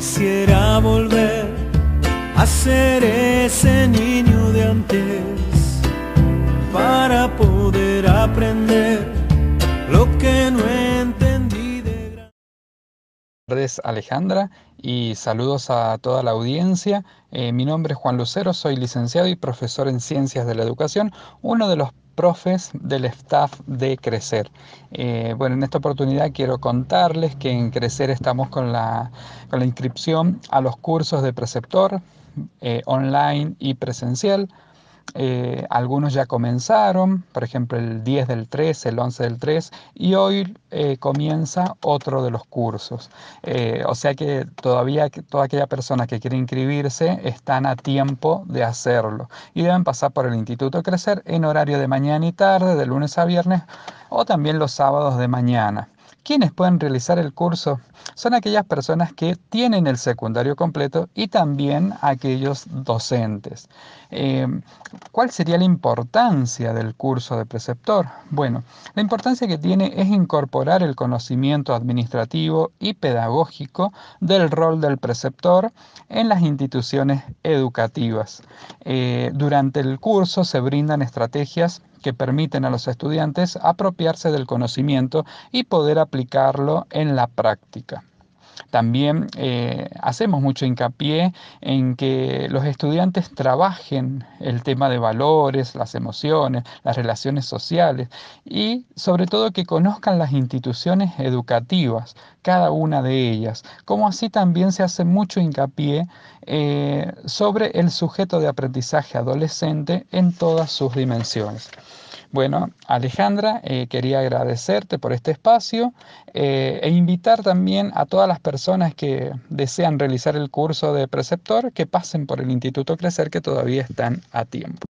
quisiera volver a ser ese niño de antes para poder aprender lo que no entendí de gran... Alejandra y saludos a toda la audiencia. Eh, mi nombre es Juan Lucero, soy licenciado y profesor en Ciencias de la Educación, uno de los profes del staff de Crecer. Eh, bueno, en esta oportunidad quiero contarles que en Crecer estamos con la, inscripción a los cursos de preceptor eh, online y presencial eh, algunos ya comenzaron, por ejemplo el 10 del 3, el 11 del 3, y hoy eh, comienza otro de los cursos. Eh, o sea que todavía toda aquella persona que quiere inscribirse están a tiempo de hacerlo y deben pasar por el Instituto Crecer en horario de mañana y tarde, de lunes a viernes, o también los sábados de mañana. ¿Quiénes pueden realizar el curso? Son aquellas personas que tienen el secundario completo y también aquellos docentes. Eh, ¿Cuál sería la importancia del curso de preceptor? Bueno, la importancia que tiene es incorporar el conocimiento administrativo y pedagógico del rol del preceptor en las instituciones educativas. Eh, durante el curso se brindan estrategias que permiten a los estudiantes apropiarse del conocimiento y poder aplicarlo en la práctica. También eh, hacemos mucho hincapié en que los estudiantes trabajen el tema de valores, las emociones, las relaciones sociales y sobre todo que conozcan las instituciones educativas, cada una de ellas, como así también se hace mucho hincapié eh, sobre el sujeto de aprendizaje adolescente en todas sus dimensiones. Bueno, Alejandra, eh, quería agradecerte por este espacio eh, e invitar también a todas las personas que desean realizar el curso de preceptor que pasen por el Instituto Crecer que todavía están a tiempo.